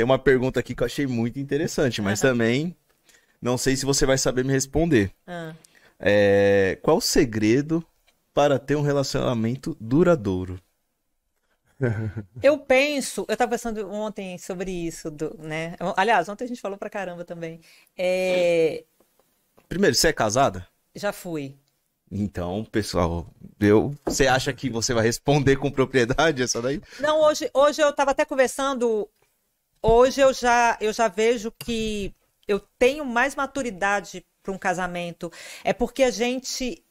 Tem uma pergunta aqui que eu achei muito interessante, mas também não sei se você vai saber me responder. Ah. É, qual o segredo para ter um relacionamento duradouro? Eu penso, eu estava pensando ontem sobre isso, do, né? Aliás, ontem a gente falou pra caramba também. É... Primeiro, você é casada? Já fui. Então, pessoal, eu, você acha que você vai responder com propriedade essa daí? Não, hoje, hoje eu estava até conversando hoje eu já, eu já vejo que eu tenho mais maturidade para um casamento. É porque a gente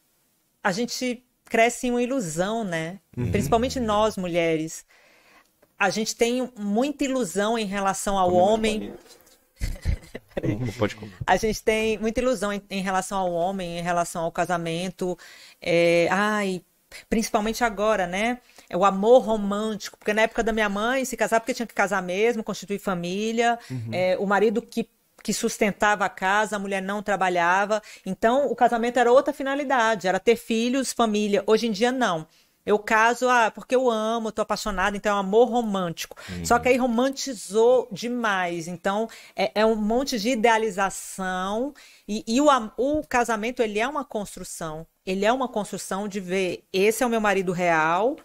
a gente cresce em uma ilusão, né? Uhum. Principalmente nós mulheres. A gente tem muita ilusão em relação ao Como é homem. É pode a gente tem muita ilusão em, em, relação ao homem, em relação ao casamento. É, ai, principalmente agora, né? É o amor romântico, porque na época da minha mãe se casar porque tinha que casar mesmo, constituir família, uhum. é, o marido que que sustentava a casa, a mulher não trabalhava. Então, o casamento era outra finalidade, era ter filhos, família. Hoje em dia, não. Eu caso ah, porque eu amo, estou apaixonada, então é um amor romântico. Uhum. Só que aí romantizou demais. Então é, é um monte de idealização. E, e o, o casamento, ele é uma construção ele é uma construção de ver esse é o meu marido real,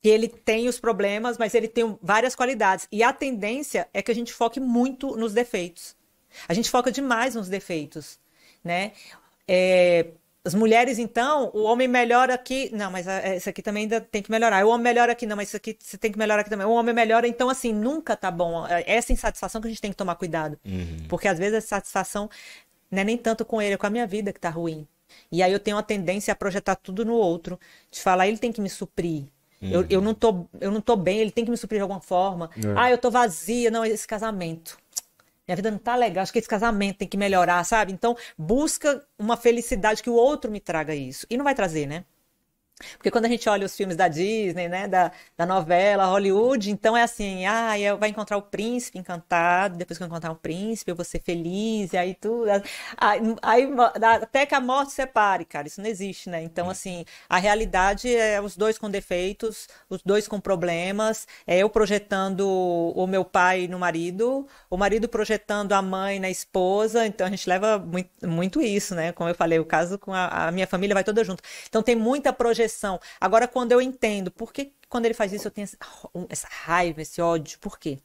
que ele tem os problemas, mas ele tem várias qualidades. E a tendência é que a gente foque muito nos defeitos. A gente foca demais nos defeitos, né? É, as mulheres, então, o homem melhora aqui. Não, mas isso é, aqui também ainda tem que melhorar. O homem melhora aqui, não, mas isso aqui você tem que melhorar aqui também. O homem melhora, então, assim, nunca tá bom. É, essa insatisfação que a gente tem que tomar cuidado. Uhum. Porque às vezes a satisfação não é nem tanto com ele, é com a minha vida que tá ruim. E aí eu tenho a tendência a projetar tudo no outro, de falar, ele tem que me suprir. Uhum. Eu, eu, uhum. não tô, eu não tô bem, ele tem que me suprir de alguma forma. Uhum. Ah, eu tô vazia. Não, esse casamento. Minha vida não tá legal, acho que esse casamento tem que melhorar, sabe? Então, busca uma felicidade que o outro me traga isso. E não vai trazer, né? Porque quando a gente olha os filmes da Disney, né, da, da novela, Hollywood, então é assim, ah, eu vai encontrar o príncipe encantado, depois que eu encontrar o príncipe, eu vou ser feliz, e aí tudo. Aí, aí, até que a morte separe, cara, isso não existe, né? Então, é. assim, a realidade é os dois com defeitos, os dois com problemas, é eu projetando o meu pai no marido, o marido projetando a mãe na esposa, então a gente leva muito, muito isso, né? Como eu falei, o caso com a, a minha família vai toda junto. Então tem muita projeção proteção. Agora, quando eu entendo, por que quando ele faz isso eu tenho essa raiva, esse ódio? Por quê?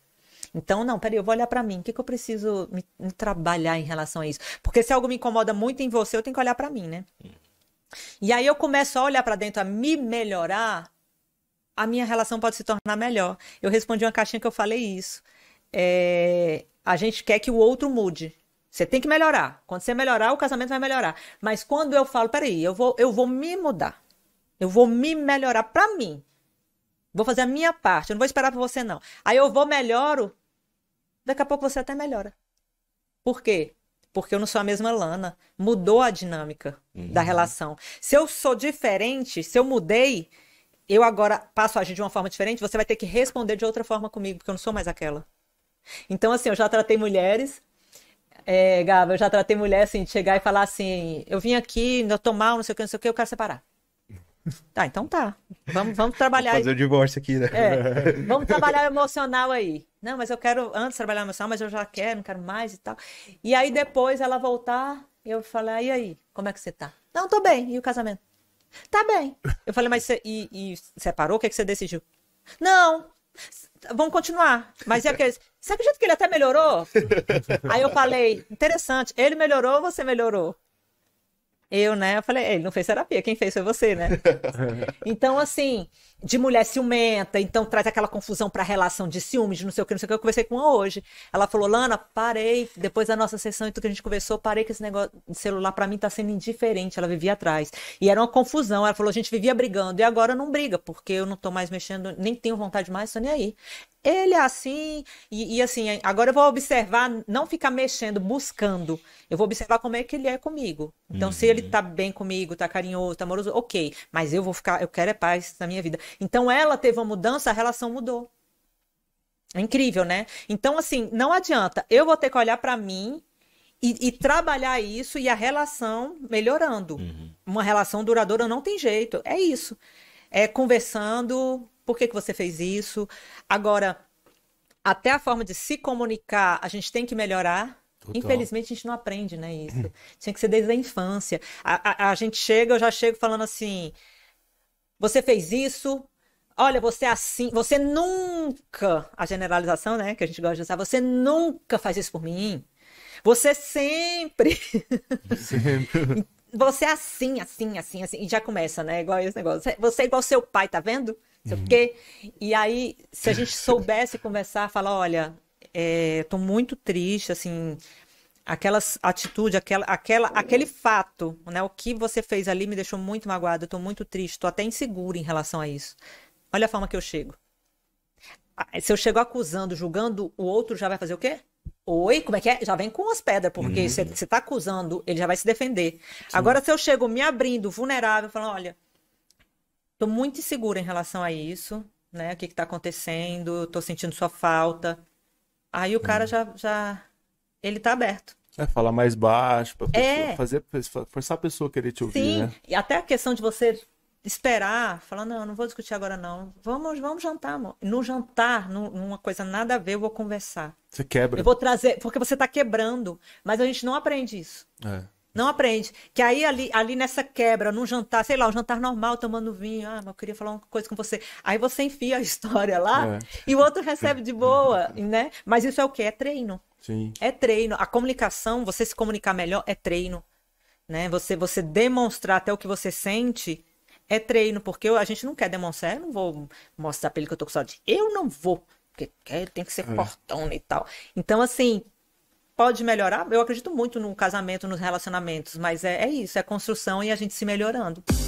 Então, não, peraí, eu vou olhar para mim. O que, que eu preciso me, me, trabalhar em relação a isso? Porque se algo me incomoda muito em você, eu tenho que olhar para mim, né? E aí eu começo a olhar para dentro, a me melhorar, a minha relação pode se tornar melhor. Eu respondi uma caixinha que eu falei isso. É, a gente quer que o outro mude. Você tem que melhorar. Quando você melhorar, o casamento vai melhorar. Mas quando eu falo, peraí, eu vou, eu vou me mudar. Eu vou me melhorar para mim. Vou fazer a minha parte. Eu não vou esperar para você, não. Aí eu vou, melhoro. Daqui a pouco você até melhora. Por quê? Porque eu não sou a mesma Lana. Mudou a dinâmica uhum. da relação. Se eu sou diferente, se eu mudei, eu agora passo a agir de uma forma diferente, você vai ter que responder de outra forma comigo, porque eu não sou mais aquela. Então, assim, eu já tratei mulheres. É, Gava, eu já tratei mulher assim, de chegar e falar assim: eu vim aqui, eu tô mal, não sei o que, não sei o que, eu quero separar. Tá, então tá. Vamos, vamos trabalhar. Vou fazer o divórcio aqui, né? É, vamos trabalhar emocional aí. Não, mas eu quero antes trabalhar emocional, mas eu já quero, não quero mais e tal. E aí depois ela voltar, eu falei, ah, e aí, como é que você tá? Não, tô bem. E o casamento? Tá bem. Eu falei, mas você e, e separou? O que, é que você decidiu? Não, vamos continuar. Mas é porque. Você acredita que ele até melhorou? Aí eu falei, interessante, ele melhorou, você melhorou. Eu, né? Eu falei, ele não fez terapia, quem fez foi você, né? então, assim, de mulher ciumenta, então traz aquela confusão pra relação de ciúmes, de não sei o que, não sei o que. Eu conversei com ela hoje. Ela falou, Lana, parei, depois da nossa sessão e tudo que a gente conversou, parei que esse negócio de celular pra mim tá sendo indiferente. Ela vivia atrás. E era uma confusão. Ela falou, a gente vivia brigando e agora não briga, porque eu não tô mais mexendo, nem tenho vontade mais, tô nem aí ele é assim, e, e, assim, agora eu vou observar, não ficar mexendo, buscando. Eu vou observar como é que ele é comigo. Então, uhum. se ele tá bem comigo, tá carinhoso, tá amoroso, ok. Mas eu vou ficar, eu quero é paz na minha vida. Então ela teve uma mudança, a relação mudou. É incrível, né? Então, assim, não adianta. Eu vou ter que olhar para mim e, e, trabalhar isso e a relação melhorando. Uhum. Uma relação duradoura não tem jeito. É isso. É conversando. Por que, que você fez isso? Agora, até a forma de se comunicar, a gente tem que melhorar. Total. Infelizmente a gente não aprende, né, isso. Tinha que ser desde a infância. A, a, a, gente chega, eu já chego falando assim: você fez isso, olha, você é assim, você nunca, a generalização, né, que a gente gosta de usar, você nunca faz isso por mim. Você sempre. Sempre. você é assim, assim, assim, assim. E já começa, né? Igual esse negócio. Você é igual seu pai, tá vendo? Sei uhum. o quê. E aí, se a gente soubesse conversar, falar, olha, estou é, muito triste, assim, aquelas atitude, aquela, aquela, aquele fato, né? O que você fez ali me deixou muito magoada, estou muito triste, estou até insegura em relação a isso. Olha a forma que eu chego. Ah, é, se eu chego acusando, julgando, o outro já vai fazer o quê? Oi, como é que é? Já vem com as pedras, porque uhum. você uhum. está acusando, ele já vai se defender. Sim. Agora, se eu chego me abrindo, vulnerável, falando, olha, estou muito insegura em relação a isso, né? O que está acontecendo? Estou sentindo sua falta. Aí o cara hum. já, já. Ele tá aberto. É, falar mais baixo, pra pessoa, é. fazer, forçar a pessoa a querer te ouvir. Sim, né? e até a questão de você esperar, falar, não, não vou discutir agora, não. Vamos, vamos jantar, amor. No jantar, numa coisa nada a ver, eu vou conversar. Você quebra. Eu vou trazer, porque você tá quebrando. Mas a gente não aprende isso. É. Não aprende. Que aí, ali, ali nessa quebra, num jantar, sei lá, um jantar normal, tomando vinho, ah, mas eu queria falar uma coisa com você. Aí você enfia a história lá é. e o outro recebe de boa, né? Mas isso é o que? É treino. Sim. É treino. A comunicação, você se comunicar melhor, é treino. Né? Você, você demonstrar até o que você sente é treino, porque a gente não quer demonstrar. Eu não vou mostrar pra ele que eu tô com saudade. Eu não vou, porque tem que ser é. e tal. Então, assim, pode melhorar. Eu acredito muito no casamento, nos relacionamentos, mas é, é isso, é construção e a gente se melhorando.